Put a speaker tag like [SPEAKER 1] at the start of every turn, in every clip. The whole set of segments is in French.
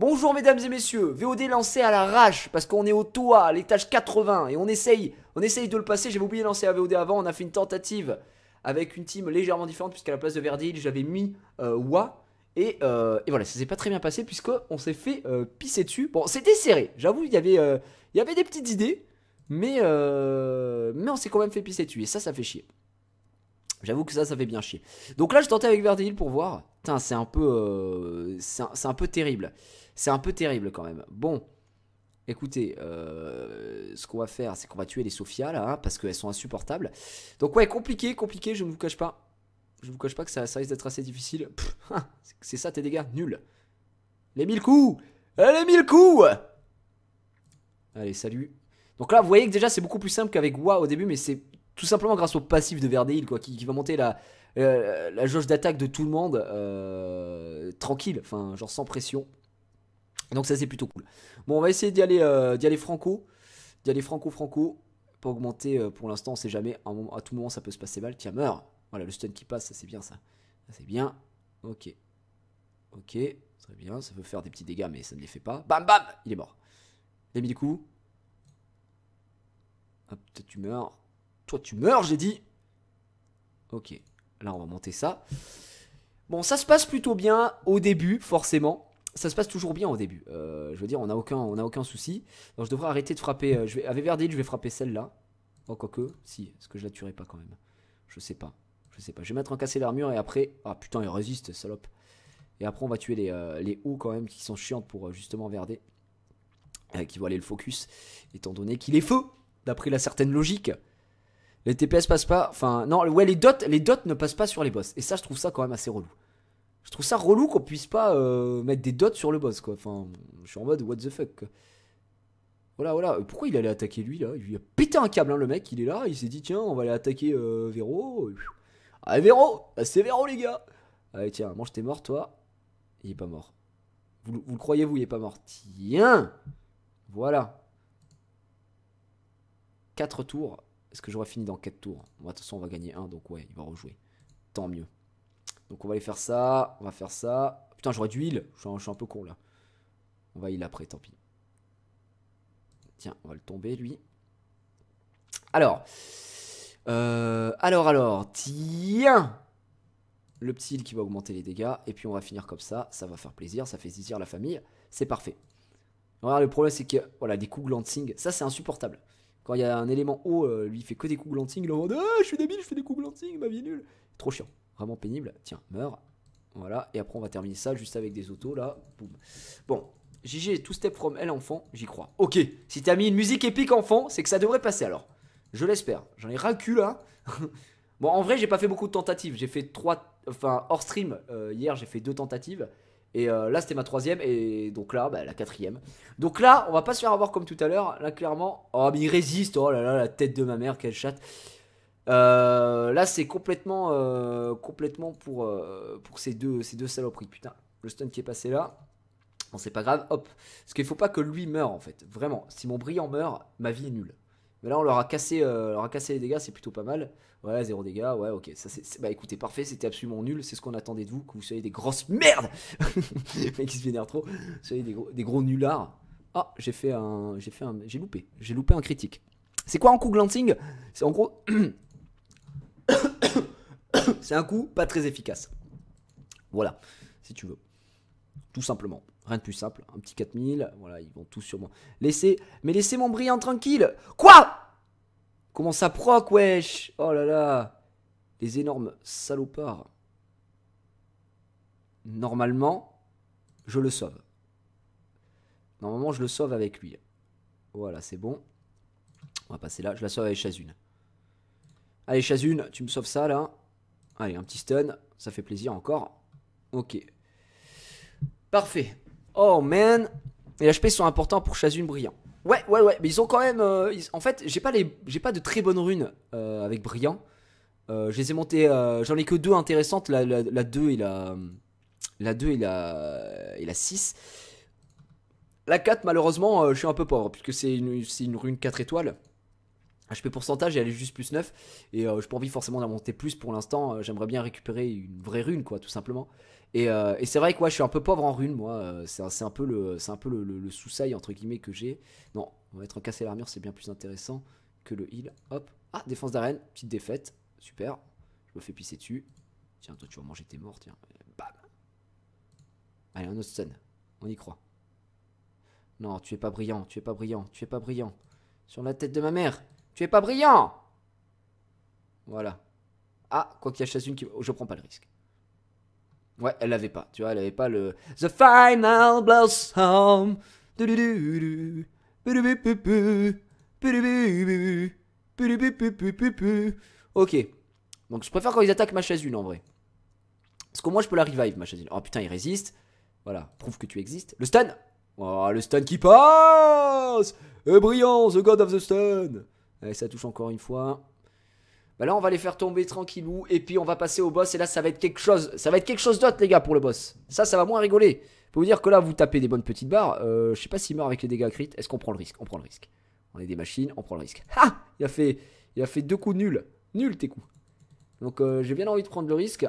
[SPEAKER 1] Bonjour mesdames et messieurs, VOD lancé à la rage parce qu'on est au toit, à l'étage 80 et on essaye, on essaye de le passer. J'avais oublié de lancer la VOD avant, on a fait une tentative avec une team légèrement différente puisqu'à la place de Verdil j'avais mis euh, Wa euh, et, voilà, ça s'est pas très bien passé puisqu'on s'est fait euh, pisser dessus. Bon, c'était serré, j'avoue, il y avait, y avait des petites idées, mais, mais on s'est quand même fait pisser dessus et ça, ça fait chier. J'avoue que ça, ça fait bien chier. Donc là, je tentais avec Verdeil pour voir. Putain, c'est un peu. Euh, c'est un, peu terrible. C'est un peu terrible quand même. Bon. Écoutez, euh, ce qu'on va faire, c'est qu'on va tuer les Sophia là, hein, parce qu'elles sont insupportables. Donc ouais, compliqué, compliqué, je ne vous cache pas. Je ne vous cache pas que ça, ça risque d'être assez difficile. Hein, c'est ça tes dégâts, nul. Les mille coups eh, Les mille coups Allez, salut. Donc là, vous voyez que déjà, c'est beaucoup plus simple qu'avec WA au début, mais c'est tout simplement grâce au passif de Verdeil, quoi, qui, va monter euh, la, jauge d'attaque de tout le monde euh, tranquille, enfin, genre sans pression. Donc ça c'est plutôt cool. Bon, on va essayer d'y aller, euh, d'y aller franco, d'y aller franco-franco, pas augmenter pour l'instant, on sait jamais, à, tout moment ça peut se passer mal, tiens meurs. Voilà, le stun qui passe, ça c'est bien ça. ça c'est bien. Ok. Ok, très bien, ça veut faire des petits dégâts mais ça ne les fait pas. Bam bam, il est mort. Il du mis le coup. Hop, tu meurs. Toi, tu meurs, j'ai dit. Ok, là, on va monter ça. Bon, ça se passe plutôt bien au début, forcément. Ça se passe toujours bien au début. Euh, je veux dire, on n'a aucun, on a aucun souci. je devrais arrêter de frapper. Euh, je vais, avec Verdil, je vais frapper celle-là. Oh, quoique, si, est-ce que je la tuerai pas quand même Je sais pas. Je sais pas. Je vais mettre en casser l'armure et après. Ah putain, il résiste, salope. Et après, on va tuer les, euh, quand même qui sont chiantes pour euh, justement Verder. qui vont aller le focus, étant donné qu'il est feu, d'après la certaine logique. Les TPS passent pas. Enfin, non, ouais, les dots, les dots ne passent pas sur les boss. Et ça, je trouve ça quand même assez relou. Je trouve ça relou qu'on puisse pas euh, mettre des dots sur le boss, quoi. Enfin, je suis en mode what the fuck, Voilà, voilà. Pourquoi il allait attaquer lui, là Il lui a pété un câble, hein, le mec. Il est là, il s'est dit, tiens, on va aller attaquer euh, Vero Véro. Allez, Véro C'est Véro, les gars Allez, tiens, mange t'es mort, toi. Il est pas mort. Vous, vous le croyez, vous, il est pas mort. Tiens Voilà. 4 tours. Est-ce que j'aurais fini dans 4 tours De toute façon, on va gagner 1, donc ouais, il va rejouer. Tant mieux. Donc on va aller faire ça, on va faire ça. Putain, j'aurais du heal. Je suis, un, peu con là. On va heal après, tant pis. Tiens, on va le tomber lui. Alors. Euh, alors, alors. Tiens Le petit heal qui va augmenter les dégâts. Et puis on va finir comme ça. Ça va faire plaisir. Ça fait zizir la famille. C'est parfait. le problème c'est que. Voilà, des coups glancing. Ça c'est insupportable. Quand il y a un élément haut, euh, lui, il fait que des coups glanting. Il est en Ah, je suis débile, je fais des coups glanting, ma vie est nulle. Trop chiant. Vraiment pénible. Tiens, meurs. Voilà. Et après, on va terminer ça juste avec des autos, là. Boum. Bon. JG, tout step from L enfant, j'y crois. Ok. Si t'as mis une musique épique enfant, c'est que ça devrait passer alors. Je l'espère. J'en ai raculé là. bon, en vrai, j'ai pas fait beaucoup de tentatives. J'ai fait trois. Enfin, hors stream, euh, hier, j'ai fait deux tentatives. Et euh, là, c'était ma troisième, et donc là, bah, la quatrième. Donc là, on va pas se faire avoir comme tout à l'heure. Là, clairement, oh, mais il résiste. Oh là là, la tête de ma mère, quelle chatte. Euh, là, c'est complètement, euh, complètement pour, pour ces, deux, ces deux saloperies. Putain, le stun qui est passé là. Bon, c'est pas grave, hop. Parce qu'il faut pas que lui meure, en fait. Vraiment, si mon brillant meurt, ma vie est nulle. Mais là, on leur a cassé, leur a cassé les dégâts, c'est plutôt pas mal. Ouais, zéro dégâts, ouais, ok. Ça, c'est, bah écoutez, parfait, c'était absolument nul, c'est ce qu'on attendait de vous, que vous soyez des grosses merdes mecs qui se vénèrent trop, soyez des gros, des gros nullards. Ah, j'ai fait un. J'ai fait un. J'ai loupé. J'ai loupé un critique. C'est quoi un coup glancing C'est en gros. C'est un coup pas très efficace. Voilà, si tu veux. Tout simplement. Rien de plus simple. Un petit 4000. Voilà, ils vont tous sur moi. Laissez. Mais laissez mon brillant tranquille Quoi Comment ça proc, wesh Oh là là Les énormes salopards. Normalement, je le sauve. Normalement, je le sauve avec lui. Voilà, c'est bon. On va passer là. Je la sauve avec Chazune. Allez, Chazune, tu me sauves ça, là. Allez, un petit stun. Ça fait plaisir encore. Ok. Parfait. Oh, man. Les HP sont importants pour Chazune brillant. Ouais, ouais, ouais. Mais ils ont quand même. Euh, en fait, j'ai pas, les... pas de très bonnes runes euh, avec Brillant. Euh, je les ai J'en ai que deux intéressantes. La, 2 et la. La et la. Et la 6. La 4, malheureusement, je suis un peu pauvre. Puisque c'est une, une rune 4 étoiles. HP pourcentage et elle est juste plus 9. Et je n'ai pas envie forcément d'en monter plus pour l'instant. J'aimerais bien récupérer une vraie rune, quoi, tout simplement. Euh, et, c'est vrai que je suis un peu pauvre en runes, moi. Euh, c'est un, peu le, le, sous-sail entre guillemets que j'ai. Non, on va être en cassé l'armure, c'est bien plus intéressant que le heal. Hop. Ah, défense d'arène, petite défaite. Super. Je me fais pisser dessus. Tiens, toi, tu vas manger tes morts, tiens. Bam. Allez, un autre stun. On y croit. Non, tu es pas brillant, tu es pas brillant, tu es pas brillant. Sur la tête de ma mère, tu es pas brillant Voilà. Ah, quoi qu'il y a Shazune qui... Je prends pas le risque. Ouais, elle l'avait pas, tu vois, elle avait pas le The Final Blossom. Ok. Donc je préfère quand ils attaquent ma chaise une en vrai. Parce qu'au moins je peux la revive ma chaise une. Oh putain, il résiste. Voilà, prouve que tu existes. Le stun Oh, le stun qui passe Et brillant, the god of the stun Allez, ça touche encore une fois. Bah là, on va les faire tomber tranquillou. Et puis, on va passer au boss. Et là, ça va être quelque chose. Ça va être quelque chose d'autre, les gars, pour le boss. Ça, ça va moins rigoler. Pour vous dire que là, vous tapez des bonnes petites barres. Euh, je sais pas s'il meurt avec les dégâts crit. Est-ce qu'on prend le risque On prend le risque. On est des machines, on prend le risque. Ha Il a fait, il a fait deux coups nuls. Nuls tes coups. Donc, euh, j'ai bien envie de prendre le risque.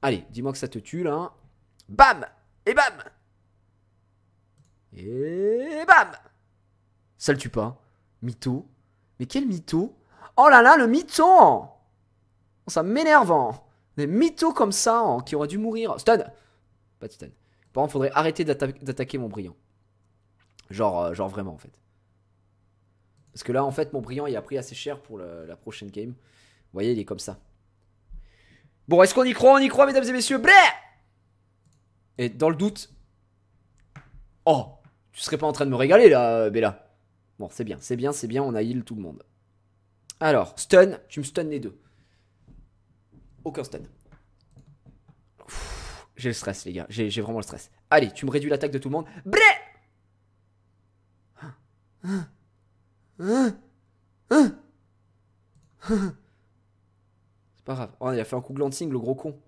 [SPEAKER 1] Allez, dis-moi que ça te tue, là. Hein. Bam Et bam Et bam Ça le tue pas. Hein. Mytho. Mais quel mytho Oh là là, le mytho oh, Ça m'énerve Des mythos comme ça qui auraient dû mourir. Stun Pas de stun. Par contre, faudrait arrêter d'attaquer mon brillant. Genre, euh, genre vraiment en fait. Parce que là, en fait, mon brillant, il a pris assez cher pour la prochaine game. Vous voyez, il est comme ça. Bon, est-ce qu'on y croit On y croit, mesdames et messieurs. Blé Et dans le doute... Oh Tu serais pas en train de me régaler, là, euh, Bella Bon, c'est bien, c'est bien, c'est bien, on a heal tout le monde. Alors, stun, tu me stun les deux. Aucun stun. J'ai le stress, les gars. J'ai vraiment le stress. Allez, tu me réduis l'attaque de tout le monde. Blé C'est pas grave. Oh, il a fait un coup glancing, le gros con.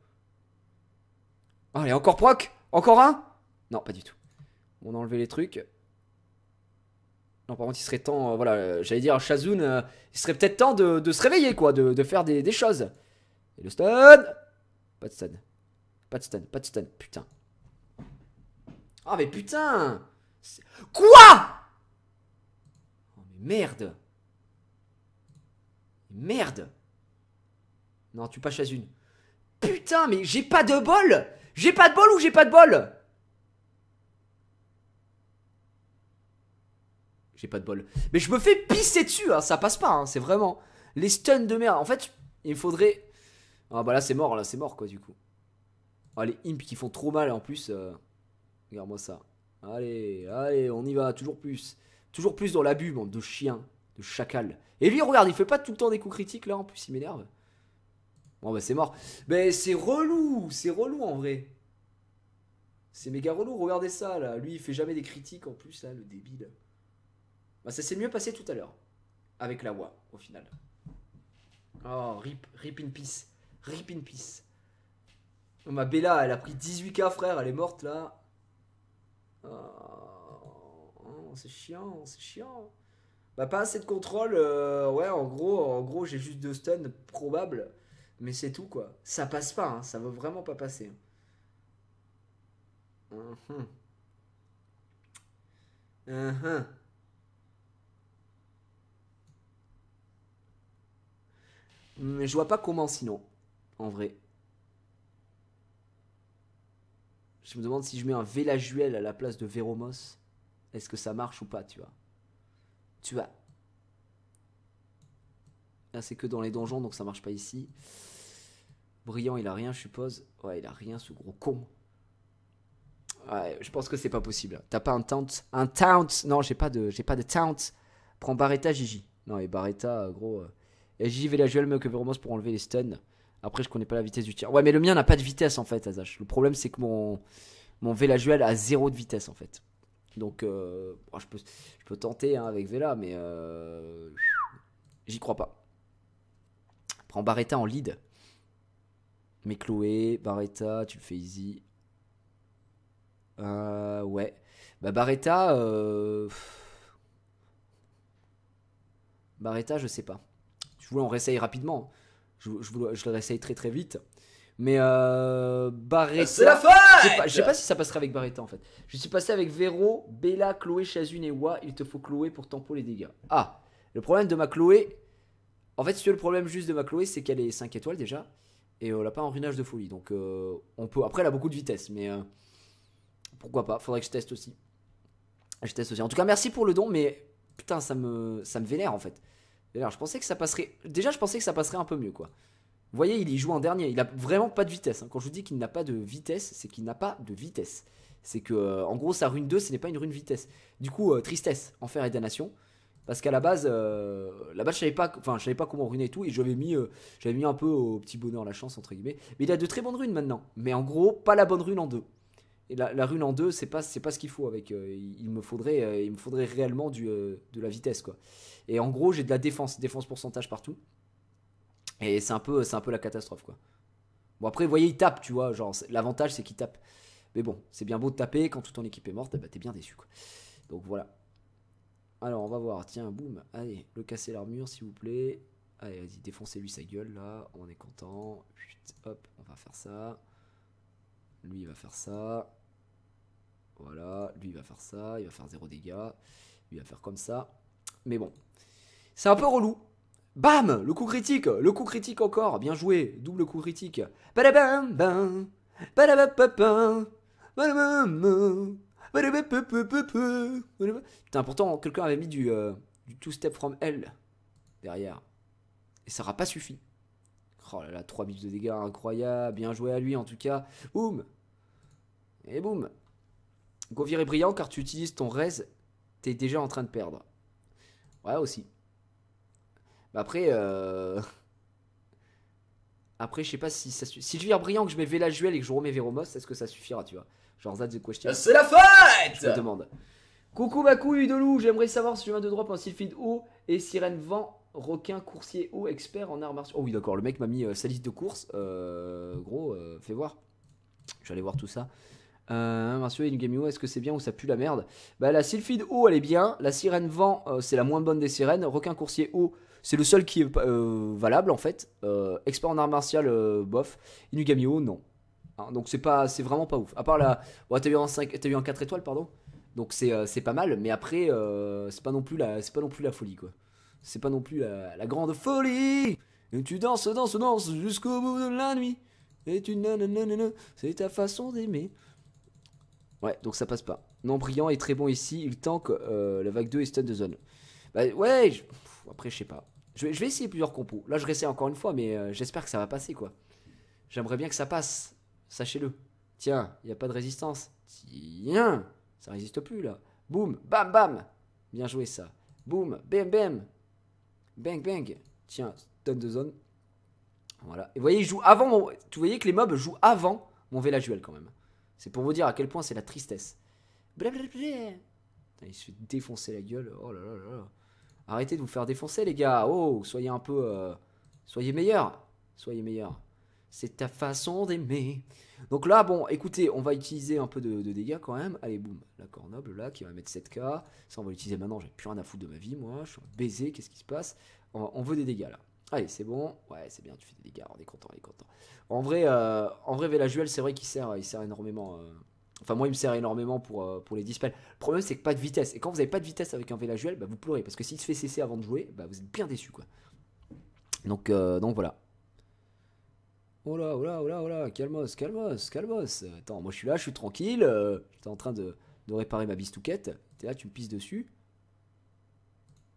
[SPEAKER 1] Oh, allez, encore proc Encore un Non, pas du tout. On a enlevé les trucs. Non, par contre, il serait temps, euh, voilà, euh, j'allais dire, Shazoon, euh, il serait peut-être temps de, se réveiller, quoi, de, faire des, choses. Et le stun Pas de stun. Pas de stun, pas de stun, putain. oh, mais putain Quoi Oh, mais merde Merde Non, tu pas Shazun Putain, mais j'ai pas de bol J'ai pas de bol ou j'ai pas de bol J'ai pas de bol. Mais je me fais pisser dessus, hein, ça passe pas, hein, c'est vraiment. Les stuns de merde. En fait, il faudrait. Ah bah là, c'est mort, là, c'est mort, quoi, du coup. Ah, les imps qui font trop mal en plus. Euh, regarde-moi ça. Allez, allez, on y va, toujours plus. Toujours plus dans l'abus, de chien, de chacal. Et lui, regarde, il fait pas tout le temps des coups critiques là, en plus, il m'énerve. Bon, bah c'est mort. Mais c'est relou, c'est relou en vrai. C'est méga relou, regardez ça là. Lui, il fait jamais des critiques en plus, là, le débile. Bah, ça s'est mieux passé tout à l'heure. Avec la Wa, au final. Oh, rip, rip in peace. Rip in peace. ma Bella, elle a pris 18k, frère. Elle est morte, là. Oh, c'est chiant, c'est chiant. Bah, pas assez de contrôle. Euh, ouais, en gros, en gros j'ai juste deux stuns probables. Mais c'est tout, quoi. Ça passe pas, hein. ça veut vraiment pas passer. Hum, hum. je vois pas comment sinon, en vrai. Je me demande si je mets un Vélajuel à la place de Véromos, est-ce que ça marche ou pas, tu vois. Tu vois. Là, c'est que dans les donjons, donc ça marche pas ici. Brillant, il a rien, je suppose. Ouais, il a rien, ce gros con. Ouais, je pense que c'est pas possible. T'as pas un taunt Un taunt Non, j'ai pas de, j'ai pas de taunt. Prends Barretta, Gigi. Non, et Barretta, gros. Euh, j'ai Vela J.V. la Juel, que Romance pour enlever les stuns. Après, je connais pas la vitesse du tir. Ouais, mais le mien n'a pas de vitesse en fait, Azash. Le problème, c'est que mon, mon Juel a zéro de vitesse en fait. Donc, euh, je, peux, je peux tenter hein, avec Vela, mais euh, j'y crois pas. Prends Barreta en lead. Mais Chloé, Barretta, tu le fais easy. Euh, ouais. Bah, Barretta. Barretta, je sais pas on réessaye rapidement. Je, je le réessaye très très vite. Mais euh, C'est la fin Je sais pas si ça passerait avec Barretta en fait. Je suis passé avec Véro, Bella, Chloé, Chazune et Wa. Il te faut Chloé pour tempo les dégâts. Ah Le problème de ma Chloé. En fait, si le problème juste de ma Chloé, c'est qu'elle est 5 étoiles déjà. Et on euh, a pas un ruinage de folie. Donc euh, on peut. Après, elle a beaucoup de vitesse. Mais euh, pourquoi pas Faudrait que je teste aussi. Je teste aussi. En tout cas, merci pour le don. Mais putain, ça me, ça me vénère en fait. D'ailleurs, je pensais que ça passerait. Déjà, je pensais que ça passerait un peu mieux, quoi. Vous voyez, il y joue en dernier. Il a vraiment pas de vitesse. Hein. Quand je vous dis qu'il n'a pas de vitesse, c'est qu'il n'a pas de vitesse. C'est que, euh, en gros, sa rune 2, ce n'est pas une rune vitesse. Du coup, euh, tristesse, enfer et damnation. Parce qu'à la base, euh, la base, je savais pas, je savais pas comment runer et tout, et j'avais mis, j'avais mis un peu au petit bonheur la chance entre guillemets. Mais il a de très bonnes runes maintenant. Mais en gros, pas la bonne rune en deux. Et la, rune en deux, c'est pas, c'est pas ce qu'il faut. Avec, il, me faudrait, il me faudrait réellement du, de la vitesse quoi. Et en gros, j'ai de la défense, défense pourcentage partout. Et c'est un peu, c'est un peu la catastrophe, quoi. Bon, après, vous voyez, il tape, tu vois. Genre, l'avantage, c'est qu'il tape. Mais bon, c'est bien beau de taper. Quand tout ton équipe est morte, bah t'es bien déçu, quoi. Donc voilà. Alors, on va voir. Tiens, boum. Allez, le casser l'armure, s'il vous plaît. Allez, vas-y, défoncez-lui sa gueule, là. On est content. hop, on va faire ça. Lui, il va faire ça. Voilà, lui, il va faire ça. Il va faire zéro dégâts. Lui, il va faire comme ça. Mais bon, c'est un peu relou. Bam Le coup critique Le coup critique encore Bien joué Double coup critique Badabam bam Badabapapam Badabam Putain, pourtant, quelqu'un avait mis du, euh, du Two Step From Hell derrière. Et ça n'aura pas suffi. Oh là là, 3 bits de dégâts, incroyables Bien joué à lui, en tout cas. Boum Et boum Govir est brillant, car tu utilises ton res, t'es déjà en train de perdre. Ouais, aussi. après, euh... après, je sais pas si ça Si je viens brillant, que je mets Vélajuel et que je remets Véromos, est-ce que ça suffira, tu vois Genre, that's the question. Ah, c'est la fête Je demande. Coucou ma couille de loup, j'aimerais savoir si je viens de drop en Sylphide haut et sirène vent, requin, coursier haut, expert en arts martiaux. Oh oui, d'accord, le mec m'a mis euh, sa liste de courses. Euh, gros, euh, fais voir. Je vais aller voir tout ça. Euh, gamio est-ce que c'est bien ou ça pue la merde bah, La sylphide haut elle est bien. La sirène vent, euh, c'est la moins bonne des sirènes. Requin coursier haut c'est le seul qui est euh, valable en fait. Euh, expert en art martial, bof. Inugami non. Hein, donc c'est pas, c'est vraiment pas ouf. À part la. Ouais, t'as eu, en eu en 4 étoiles, pardon. Donc c'est pas mal, mais après, c'est pas, non plus la, pas non plus la folie quoi. C'est pas non plus la, grande folie Et tu danses, danses, danses jusqu'au bout de la nuit. Et tu non, c'est ta façon d'aimer. Ouais, donc ça passe pas. Non, brillant est très bon ici. Il tank euh, la vague 2 et stun de zone. Bah ouais, après je sais pas. Je vais, essayer plusieurs compos. Là, je réessaye encore une fois, mais euh, j'espère que ça va passer, quoi. J'aimerais bien que ça passe. Sachez-le. Tiens, il n'y a pas de résistance. Tiens, ça résiste plus, là. Boum, bam, bam. Bien joué, ça. Boum, bam, bam. Bang, bang. Tiens, stun de zone. Voilà. Et vous voyez, il joue avant mon... Tu voyez que les mobs jouent avant mon Velajuel, quand même. C'est pour vous dire à quel point c'est la tristesse. Il se fait défoncer la gueule. Oh Arrêtez de vous faire défoncer, les gars. Oh, soyez un peu. Euh, soyez meilleurs. Soyez meilleurs. C'est ta façon d'aimer. Donc là, bon, écoutez, on va utiliser un peu de, dégâts quand même. Allez, boum. La Cornoble, là, qui va mettre 7k. Ça, on va l'utiliser maintenant. J'ai plus rien à foutre de ma vie, moi. Je suis baisé. baiser. Qu'est-ce qui se passe on veut des dégâts, là. Allez, c'est bon. Ouais, c'est bien, tu fais des dégâts, on est content, on est content. En vrai, euh, en vrai c'est vrai qu'il sert, il sert énormément. Euh, enfin, moi, il me sert énormément pour, euh, pour les dispels. Le problème, c'est que pas de vitesse. Et quand vous avez pas de vitesse avec un Vélajuel, bah, vous pleurez. Parce que s'il se fait cesser avant de jouer, bah, vous êtes bien déçu, quoi. Donc, euh, donc voilà. Oh là, oh là, oh là, oh là, calmos, calmos, calmos. Attends, moi je suis là, je suis tranquille. J'étais en train de, réparer ma bistouquette. T'es là, tu me pisses dessus.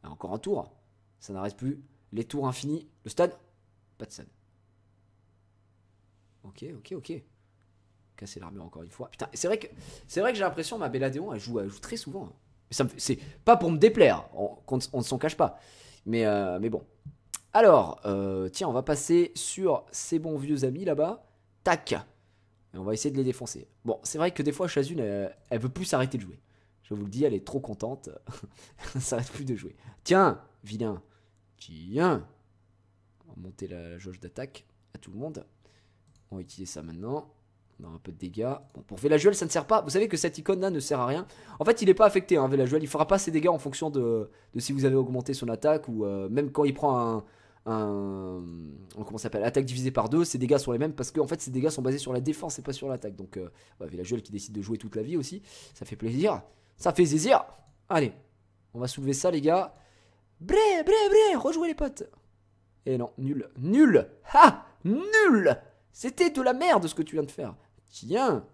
[SPEAKER 1] Ah, encore un tour. Ça n'arrête plus les tours infinis, le stade, pas de stade. Ok, ok, ok. Casser l'armure encore une fois. Putain, c'est vrai que c'est vrai que j'ai l'impression ma Belladéon elle joue, elle joue très souvent. Hein. C'est pas pour me déplaire, on, ne s'en cache pas. Mais, euh, mais bon. Alors, euh, tiens, on va passer sur ces bons vieux amis là-bas. Tac. Et on va essayer de les défoncer. Bon, c'est vrai que des fois, Chazune, elle, elle veut plus s'arrêter de jouer. Je vous le dis, elle est trop contente. elle s'arrête plus de jouer. Tiens, vilain. Tiens On va monter la, jauge d'attaque à tout le monde. On va utiliser ça maintenant. On a un peu de dégâts. Bon, pour Vélajuel, ça ne sert pas. Vous savez que cette icône-là ne sert à rien. En fait, il n'est pas affecté, hein, Vélajuel. Il fera pas ses dégâts en fonction de, si vous avez augmenté son attaque ou euh, même quand il prend un. un comment s'appelle Attaque divisée par deux, ses dégâts sont les mêmes parce que en fait ses dégâts sont basés sur la défense et pas sur l'attaque. Donc euh, qui décide de jouer toute la vie aussi, ça fait plaisir. Ça fait plaisir. Allez, on va soulever ça les gars. Bré, bré, bré, rejouez les potes. Et eh non, nul. Nul Ha Nul C'était de la merde ce que tu viens de faire. Tiens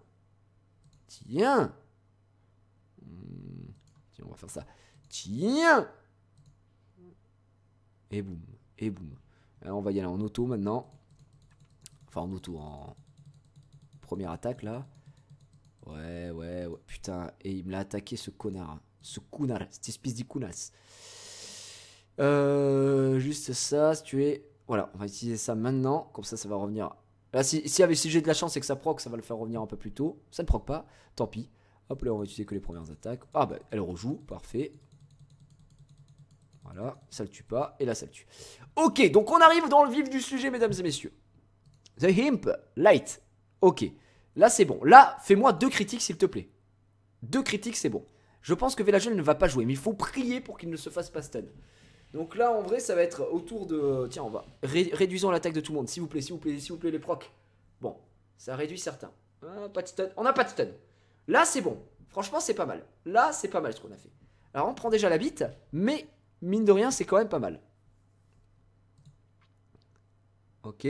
[SPEAKER 1] Tiens hmm, Tiens, on va faire ça. Tiens Et boum, et boum. on va y aller en auto maintenant. Enfin en auto, en première attaque là. Ouais, ouais, ouais. Putain, et il me l'a attaqué ce connard. Ce connard, cette espèce d'icounas. Euh, juste ça, si tu es... Voilà, on va utiliser ça maintenant, comme ça, ça va revenir. Là, si, si j'ai de la chance et que ça proc, ça va le faire revenir un peu plus tôt. Ça ne proc pas, tant pis. Hop, là, on va utiliser que les premières attaques. Ah, bah, elle rejoue, parfait. Voilà, ça le tue pas, et là, ça le tue. Ok, donc on arrive dans le vif du sujet, mesdames et messieurs. The Himp Light. Ok, là, c'est bon. Là, fais-moi deux critiques, s'il te plaît. Deux critiques, c'est bon. Je pense que Velagen ne va pas jouer, mais il faut prier pour qu'il ne se fasse pas stun. Donc là, en vrai, ça va être autour de... Tiens, on va... réduisons l'attaque de tout le monde. S'il vous plaît, s'il vous plaît, s'il vous plaît, les procs. Bon, ça réduit certains. Ah, pas de stun. On n'a pas de stun. Là, c'est bon. Franchement, c'est pas mal. Là, c'est pas mal ce qu'on a fait. Alors, on prend déjà la bite, mais mine de rien, c'est quand même pas mal. Ok.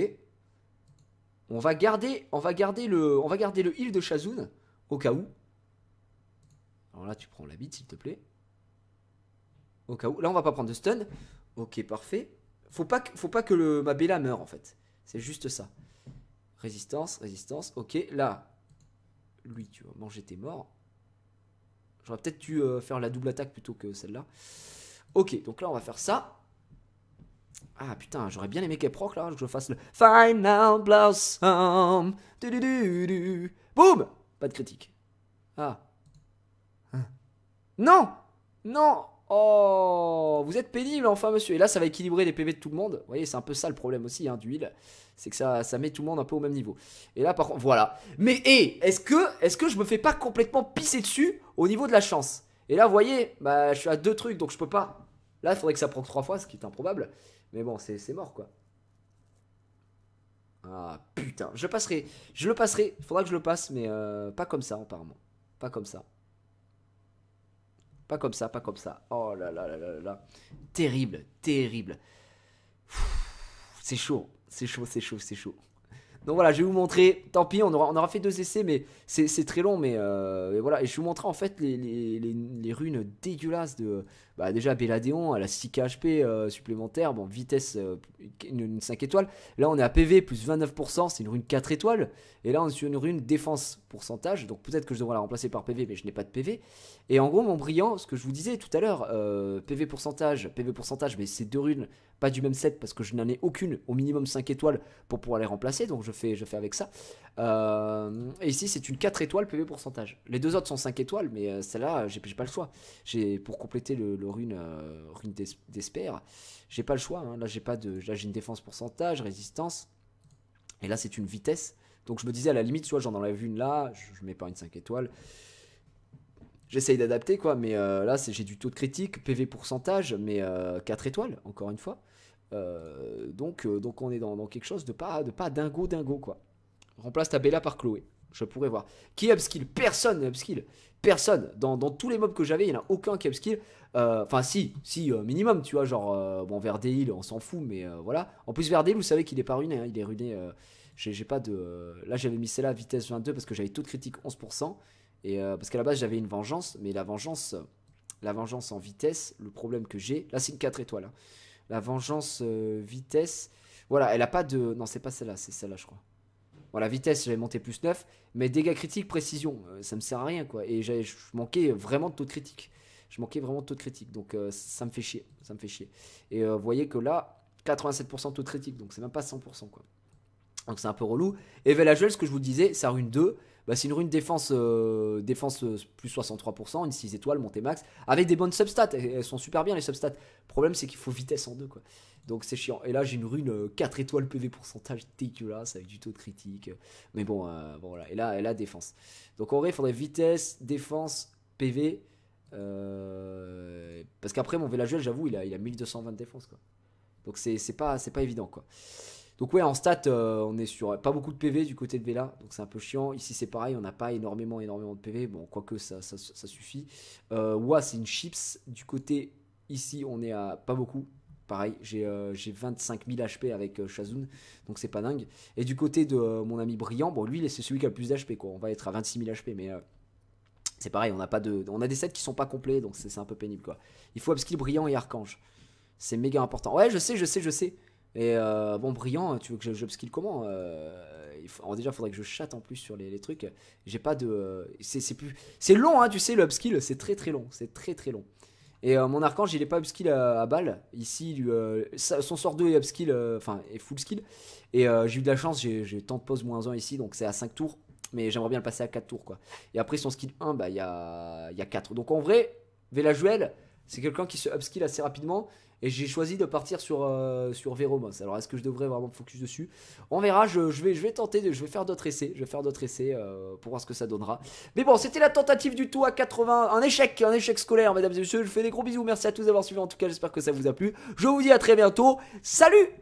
[SPEAKER 1] On va garder, on va garder le, on va garder le heal de Shazoon au cas où. Alors là, tu prends la bite, s'il te plaît. Là, on va pas prendre de stun. Ok, parfait. Faut pas, que le, ma Bella meure, en fait. C'est juste ça. Résistance, résistance. Ok, là. Lui, tu vois, manger tes morts. J'aurais peut-être dû euh, faire la double attaque plutôt que celle-là. Ok, donc là, on va faire ça. Ah putain, j'aurais bien aimé qu'elle proc là, que je fasse le Final Blossom. Du, Boum Pas de critique. Ah. Hein. Non Non Oh, vous êtes pénible enfin monsieur. Et là, ça va équilibrer les PV de tout le monde. Vous voyez, c'est un peu ça le problème aussi hein, d'huile. C'est que ça, ça met tout le monde un peu au même niveau. Et là, par contre, voilà. Mais hé, est-ce que, est que je me fais pas complètement pisser dessus au niveau de la chance Et là, vous voyez, bah, je suis à deux trucs, donc je peux pas. Là, il faudrait que ça proc trois fois, ce qui est improbable. Mais bon, c'est mort, quoi. Ah, putain. Je passerai. Je le passerai. Il Faudra que je le passe, mais euh, pas comme ça, apparemment. Pas comme ça. Pas comme ça, pas comme ça. Oh là là là là là. Terrible, terrible. C'est chaud, c'est chaud, c'est chaud, c'est chaud. Donc voilà, je vais vous montrer. Tant pis, on aura, fait deux essais, mais c'est très long. Mais, euh, voilà, et je vais vous montrer en fait les, runes dégueulasses de. Bah déjà, Béladéon, à la 6 HP euh, supplémentaire, Bon, vitesse, euh, une, 5 étoiles. Là, on est à PV plus 29%, c'est une rune 4 étoiles. Et là, on est sur une rune défense pourcentage. Donc peut-être que je devrais la remplacer par PV, mais je n'ai pas de PV. Et en gros, mon brillant, ce que je vous disais tout à l'heure, euh, PV pourcentage, PV pourcentage, mais ces deux runes pas du même set parce que je n'en ai aucune, au minimum 5 étoiles pour pouvoir les remplacer, donc je fais, je fais avec ça. Euh, et ici, c'est une 4 étoiles PV pourcentage. Les deux autres sont 5 étoiles, mais euh, celle-là, j'ai pas le choix. J'ai Pour compléter le, rune, euh, rune d'espère, j'ai pas le choix. Hein. Là, j'ai pas de, là, j'ai une défense pourcentage, résistance, et là, c'est une vitesse. Donc je me disais à la limite, soit j'en enlève une là, je, je mets pas une 5 étoiles j'essaye d'adapter quoi, mais euh, là j'ai du taux de critique, PV pourcentage, mais 4 euh, étoiles, encore une fois. Euh, donc, donc on est dans, quelque chose de pas, de pas dingo dingo quoi. Remplace ta Bella par Chloé, je pourrais voir. Qui upskill Personne upskill. Personne. Dans, tous les mobs que j'avais, il n'y en a aucun qui upskill. Enfin si, si, minimum, tu vois, genre, bon, Verdeil, on s'en fout, mais voilà. En plus Verdeil, vous savez qu'il est pas ruiné, hein. il est ruiné. j'ai pas de... Là j'avais mis celle-là vitesse 22 parce que j'avais taux de critique 11%. Euh, parce qu'à la base, j'avais une vengeance, mais la vengeance, euh, la vengeance en vitesse, le problème que j'ai, là, c'est une 4 étoiles. Hein. La vengeance euh, vitesse, voilà, elle a pas de. Non, c'est pas celle-là, c'est celle-là, je crois. Voilà, vitesse, j'avais monté plus 9, mais dégâts critiques, précision, ça me sert à rien, quoi. Et je manquais vraiment de taux de critique. Je manquais vraiment de taux de critique, donc ça me fait chier, ça me fait chier. Et vous voyez que là, 87% taux de critique, donc c'est même pas 100%, quoi. Donc c'est un peu relou. Et Velajuel, ce que je vous disais, ça ruine 2, bah, c'est une rune défense, euh, défense euh, plus 63%, une 6 étoiles, montée max, avec des bonnes substats. Elles sont super bien les substats. Le problème, c'est qu'il faut vitesse en deux, quoi. Donc c'est chiant. Et là, j'ai une rune 4 euh, étoiles PV pourcentage dégueulasse avec du taux de critique. Mais bon, voilà. Et là, elle a défense. Donc en vrai, il faudrait vitesse, défense, PV. parce qu'après, mon Velajuel, j'avoue, il a, il a 1220 de défense, quoi. Donc c'est pas, pas évident, quoi. Donc ouais, en stats euh, on est sur euh, pas beaucoup de PV du côté de Vela, donc c'est un peu chiant. Ici c'est pareil, on n'a pas énormément, énormément de PV, bon, quoique ça, ça, suffit. Euh, c'est une chips, du côté ici on est à pas beaucoup. Pareil, j'ai 25 000 HP avec euh, Shazoon, donc c'est pas dingue. Et du côté de mon ami Brillant, bon lui c'est celui qui a le plus d'HP quoi, on va être à 26 000 HP, mais c'est pareil, on a, pas de, on a des sets qui sont pas complets, donc c'est un peu pénible quoi. Il faut upskill Brillant et Archange, c'est méga important. Ouais, je sais, je sais, je sais. Et euh, bon, brillant, hein, tu veux que je upskill comment euh, il Déjà, il faudrait que je chatte en plus sur les, trucs. J'ai pas de. Euh, c'est plus. C'est long, hein, tu sais, le upskill, c'est très très long. C'est très très long. Et mon archange, il est pas upskill à, balle. Ici, son sort 2 est upskill, enfin, et full skill. Et j'ai eu de la chance, j'ai tant de pause moins 1 ici, donc c'est à 5 tours. Mais j'aimerais bien le passer à 4 tours, quoi. Et après, son skill 1, bah, il y a, y 4. Donc en vrai, Vélajuel c'est quelqu'un qui se upskill assez rapidement. Et j'ai choisi de partir sur, euh, sur Véromos. Alors est-ce que je devrais vraiment me focus dessus On verra, je, vais, je vais tenter, de, je vais faire d'autres essais. Je vais faire d'autres essais euh, pour voir ce que ça donnera. Mais bon, c'était la tentative du tout à 80. Un échec, un échec scolaire, mesdames et messieurs. Je fais des gros bisous. Merci à tous d'avoir suivi. En tout cas, j'espère que ça vous a plu. Je vous dis à très bientôt. Salut